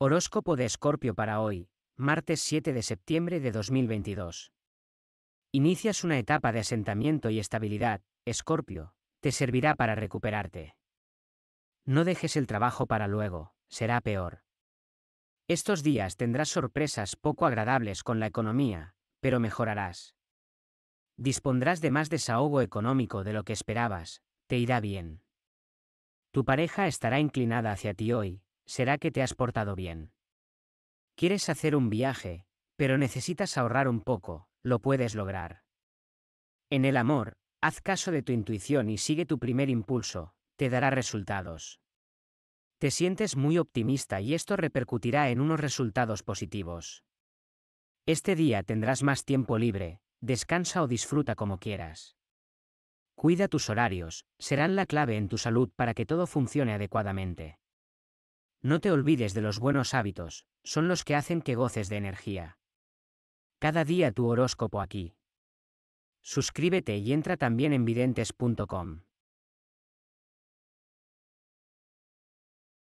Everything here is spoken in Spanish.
Horóscopo de Escorpio para hoy, martes 7 de septiembre de 2022. Inicias una etapa de asentamiento y estabilidad, Escorpio, te servirá para recuperarte. No dejes el trabajo para luego, será peor. Estos días tendrás sorpresas poco agradables con la economía, pero mejorarás. Dispondrás de más desahogo económico de lo que esperabas, te irá bien. Tu pareja estará inclinada hacia ti hoy, será que te has portado bien. Quieres hacer un viaje, pero necesitas ahorrar un poco, lo puedes lograr. En el amor, haz caso de tu intuición y sigue tu primer impulso, te dará resultados. Te sientes muy optimista y esto repercutirá en unos resultados positivos. Este día tendrás más tiempo libre, descansa o disfruta como quieras. Cuida tus horarios, serán la clave en tu salud para que todo funcione adecuadamente. No te olvides de los buenos hábitos, son los que hacen que goces de energía. Cada día tu horóscopo aquí. Suscríbete y entra también en videntes.com.